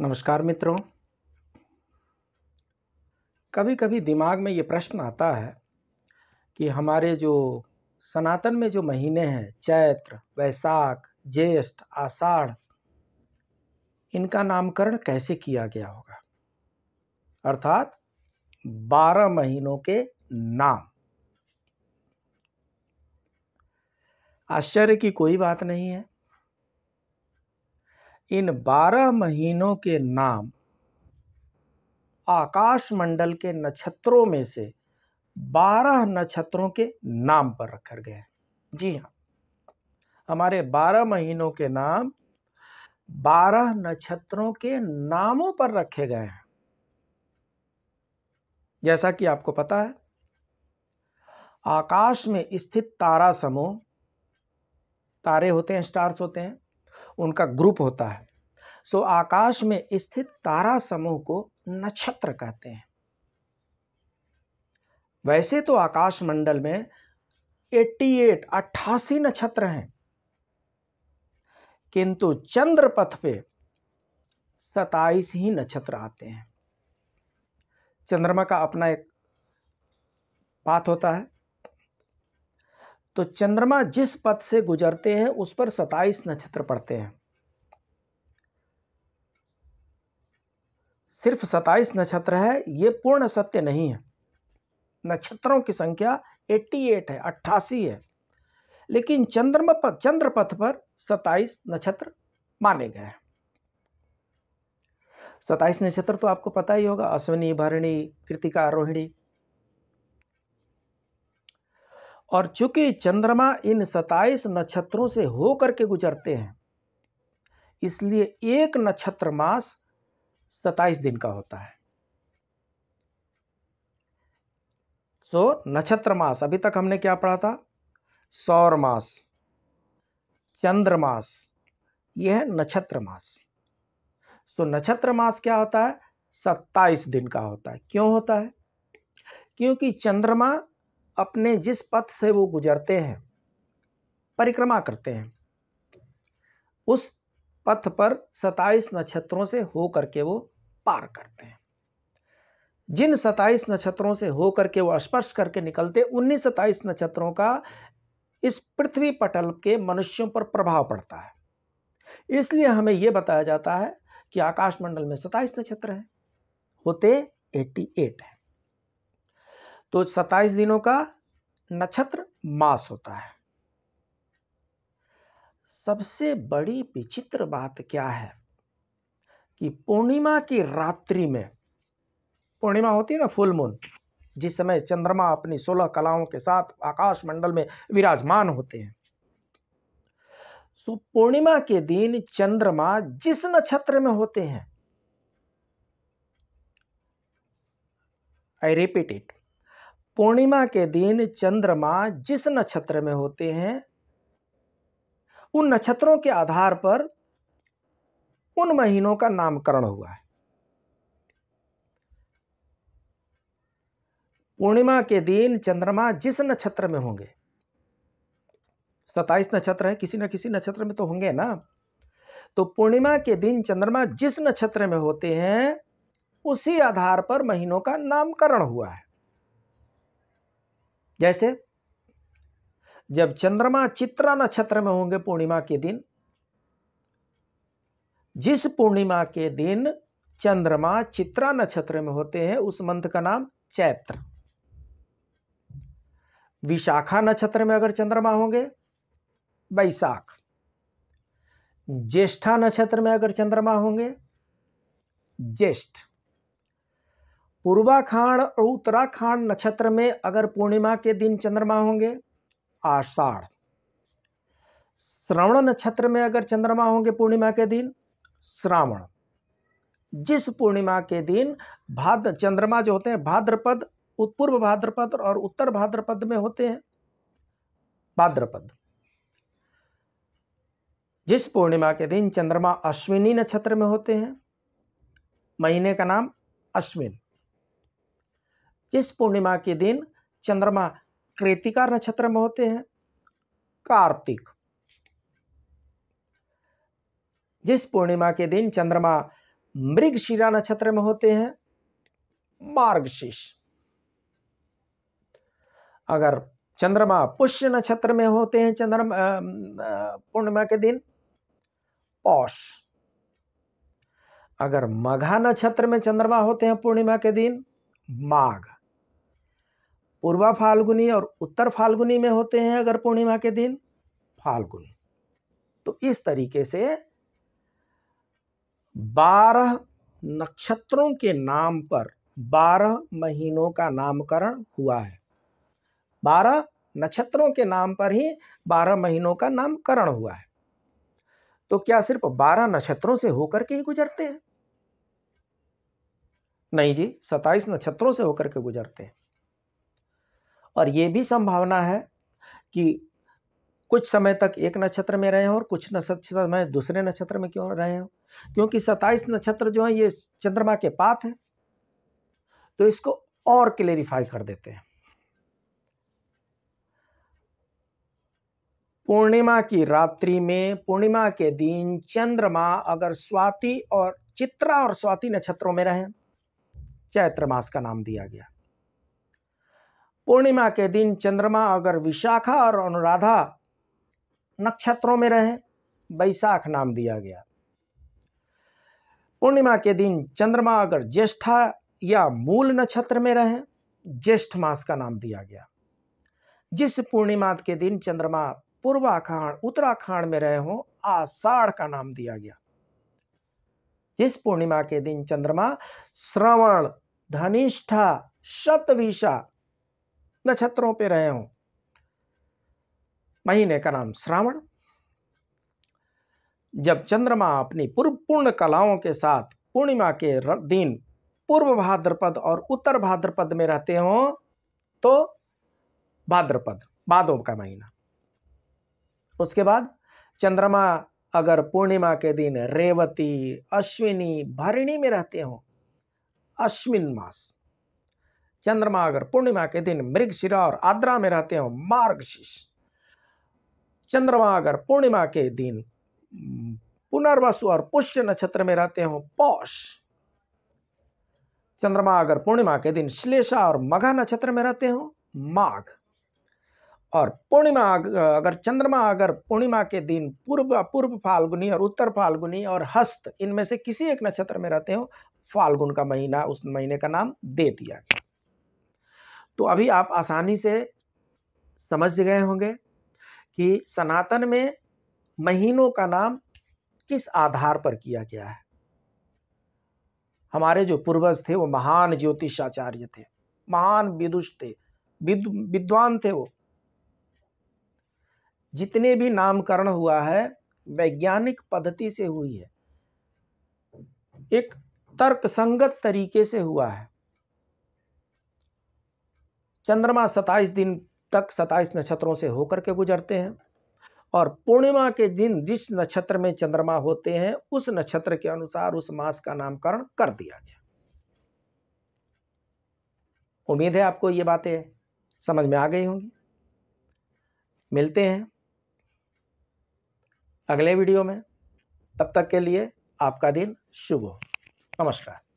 नमस्कार मित्रों कभी कभी दिमाग में ये प्रश्न आता है कि हमारे जो सनातन में जो महीने हैं चैत्र वैशाख ज्येष्ठ आषाढ़ इनका नामकरण कैसे किया गया होगा अर्थात बारह महीनों के नाम आश्चर्य की कोई बात नहीं है इन बारह महीनों के नाम आकाशमंडल के नक्षत्रों में से बारह नक्षत्रों के नाम पर रखे गए जी हाँ हमारे बारह महीनों के नाम बारह नक्षत्रों के नामों पर रखे गए हैं जैसा कि आपको पता है आकाश में स्थित तारा समूह तारे होते हैं स्टार्स होते हैं उनका ग्रुप होता है सो आकाश में स्थित तारा समूह को नक्षत्र कहते हैं वैसे तो आकाश मंडल में 88 अट्ठासी नक्षत्र हैं किंतु चंद्र पथ पे सताइस ही नक्षत्र आते हैं चंद्रमा का अपना एक पाथ होता है तो चंद्रमा जिस पथ से गुजरते हैं उस पर सताइस नक्षत्र पड़ते हैं सिर्फ सताइस नक्षत्र है ये पूर्ण सत्य नहीं है नक्षत्रों की संख्या 88 है अट्ठासी है लेकिन चंद्रमा पथ चंद्र पथ पर सताइस नक्षत्र माने गए हैं सताइस नक्षत्र तो आपको पता ही होगा अश्विनी भरणी कृतिका रोहिणी और चूंकि चंद्रमा इन सताइस नक्षत्रों से होकर के गुजरते हैं इसलिए एक नक्षत्र मास सताइस दिन का होता है सो so, नक्षत्र मास अभी तक हमने क्या पढ़ा था सौर मास चंद्रमास यह है नक्षत्र मास सो so, नक्षत्र मास क्या होता है सत्ताईस दिन का होता है क्यों होता है क्योंकि चंद्रमा अपने जिस पथ से वो गुजरते हैं परिक्रमा करते हैं उस पथ पर सताइस नक्षत्रों से हो करके वो पार करते हैं जिन सताइस नक्षत्रों से हो करके वो स्पर्श करके निकलते उन्नीस सताइस नक्षत्रों का इस पृथ्वी पटल के मनुष्यों पर प्रभाव पड़ता है इसलिए हमें यह बताया जाता है कि आकाशमंडल में सताइस नक्षत्र हैं होते 88 है तो सत्ताईस दिनों का नक्षत्र मास होता है सबसे बड़ी विचित्र बात क्या है कि पूर्णिमा की रात्रि में पूर्णिमा होती है ना फुल मून जिस समय चंद्रमा अपनी सोलह कलाओं के साथ आकाश मंडल में विराजमान होते हैं सो पूर्णिमा के दिन चंद्रमा जिस नक्षत्र में होते हैं आई रिपीट इट पूर्णिमा के दिन चंद्रमा जिस नक्षत्र में होते हैं उन नक्षत्रों के आधार पर उन महीनों का नामकरण हुआ है पूर्णिमा के दिन चंद्रमा जिस नक्षत्र में होंगे सताइस नक्षत्र है किसी न किसी नक्षत्र में तो होंगे ना तो पूर्णिमा के दिन चंद्रमा जिस नक्षत्र में होते हैं उसी आधार पर महीनों का नामकरण हुआ है जैसे जब चंद्रमा चित्रा नक्षत्र में होंगे पूर्णिमा के दिन जिस पूर्णिमा के दिन चंद्रमा चित्रा नक्षत्र में होते हैं उस मंथ का नाम चैत्र विशाखा नक्षत्र में अगर चंद्रमा होंगे वैशाख ज्येष्ठा नक्षत्र में अगर चंद्रमा होंगे ज्येष्ठ पूर्वाखांड और उत्तराखंड नक्षत्र में अगर पूर्णिमा के दिन चंद्रमा होंगे आषाढ़ श्रवण नक्षत्र में अगर चंद्रमा होंगे पूर्णिमा के दिन श्रावण जिस पूर्णिमा के दिन भाद्र चंद्रमा जो होते हैं भाद्रपद पूर्व भाद्रपद और उत्तर भाद्रपद में होते हैं भाद्रपद जिस पूर्णिमा के दिन चंद्रमा अश्विनी नक्षत्र में होते हैं महीने का नाम अश्विन जिस पूर्णिमा के दिन चंद्रमा कृतिका नक्षत्र में होते हैं कार्तिक जिस पूर्णिमा के दिन चंद्रमा मृगशिरा नक्षत्र में होते हैं मार्गशीर्ष अगर चंद्रमा पुष्य नक्षत्र में होते हैं चंद्रमा पूर्णिमा के दिन पौष अगर मघा नक्षत्र में चंद्रमा होते हैं पूर्णिमा के दिन माघ पूर्वा फाल्गुनी और उत्तर फाल्गुनी में होते हैं अगर पूर्णिमा के दिन फाल्गुन तो इस तरीके से बारह नक्षत्रों के नाम पर बारह महीनों का नामकरण हुआ है बारह नक्षत्रों के नाम पर ही बारह महीनों का नामकरण हुआ है तो क्या सिर्फ बारह नक्षत्रों से होकर के ही गुजरते हैं नहीं जी सत्ताईस नक्षत्रों से होकर के गुजरते हैं और ये भी संभावना है कि कुछ समय तक एक नक्षत्र में रहे हो और कुछ नक्षत्र समय दूसरे नक्षत्र में क्यों रहे हो क्योंकि सत्ताईस नक्षत्र जो है ये चंद्रमा के पात है तो इसको और क्लेरिफाई कर देते हैं पूर्णिमा की रात्रि में पूर्णिमा के दिन चंद्रमा अगर स्वाति और चित्रा और स्वाति नक्षत्रों में रहे चैत्र मास का नाम दिया गया पूर्णिमा के दिन चंद्रमा अगर विशाखा और अनुराधा नक्षत्रों में रहे बैसाख नाम दिया गया पूर्णिमा के दिन चंद्रमा अगर ज्येष्ठा या मूल नक्षत्र में रहे ज्येष्ठ मास का नाम दिया गया जिस पूर्णिमा के दिन चंद्रमा पूर्वाखाण उत्तराखंड में रहे हो आषाढ़ का नाम दिया गया जिस पूर्णिमा के दिन चंद्रमा श्रवण धनिष्ठा शतविशा नक्षत्रों पे रहे हों महीने का नाम श्रावण जब चंद्रमा अपनी पूर्व पूर्ण कलाओं के साथ पूर्णिमा के दिन पूर्व भाद्रपद और उत्तर भाद्रपद में रहते हों तो भाद्रपद भादों का महीना उसके बाद चंद्रमा अगर पूर्णिमा के दिन रेवती अश्विनी भरिणी में रहते हों अश्विन मास चंद्रमा अगर पूर्णिमा के दिन मृगशिरा और आद्रा में रहते हो मार्गशीर्ष चंद्रमा अगर पूर्णिमा के दिन पुनर्वसु और पुष्य नक्षत्र में रहते हो पौष चंद्रमा अगर पूर्णिमा के दिन श्लेषा और मघा नक्षत्र में रहते हो माघ और पूर्णिमा अगर चंद्रमा अगर पूर्णिमा के दिन पूर्व पूर्व फाल्गुनी और उत्तर फाल्गुनी और हस्त इनमें से किसी एक नक्षत्र में रहते हो फाल्गुन का महीना उस महीने का नाम दे दिया गया तो अभी आप आसानी से समझ गए होंगे कि सनातन में महीनों का नाम किस आधार पर किया गया है हमारे जो पूर्वज थे वो महान ज्योतिषाचार्य थे महान विदुष थे विद्वान थे वो जितने भी नामकरण हुआ है वैज्ञानिक पद्धति से हुई है एक तर्कसंगत तरीके से हुआ है चंद्रमा 27 दिन तक 27 नक्षत्रों से होकर के गुजरते हैं और पूर्णिमा के दिन जिस नक्षत्र में चंद्रमा होते हैं उस नक्षत्र के अनुसार उस मास का नामकरण कर दिया गया उम्मीद है आपको ये बातें समझ में आ गई होंगी मिलते हैं अगले वीडियो में तब तक के लिए आपका दिन शुभ हो नमस्कार